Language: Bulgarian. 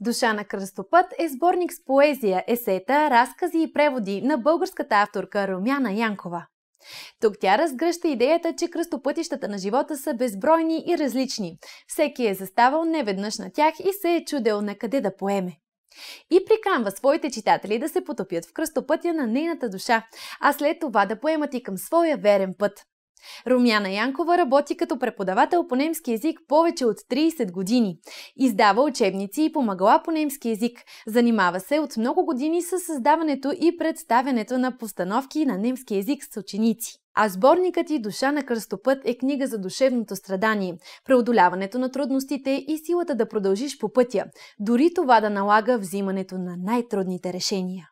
Душа на кръстопът е сборник с поезия, есета, разкази и преводи на българската авторка Румяна Янкова. Тук тя разгръща идеята, че кръстопътищата на живота са безбройни и различни. Всеки е заставал неведнъж на тях и се е чудел на къде да поеме. И приканва своите читатели да се потопят в кръстопътя на нейната душа, а след това да поемат и към своя верен път. Румяна Янкова работи като преподавател по немски язик повече от 30 години. Издава учебници и помагала по немски язик. Занимава се от много години с създаването и представянето на постановки на немски язик с ученици. А сборникът и Душа на кръстопът е книга за душевното страдание, преодоляването на трудностите и силата да продължиш по пътя, дори това да налага взимането на най-трудните решения.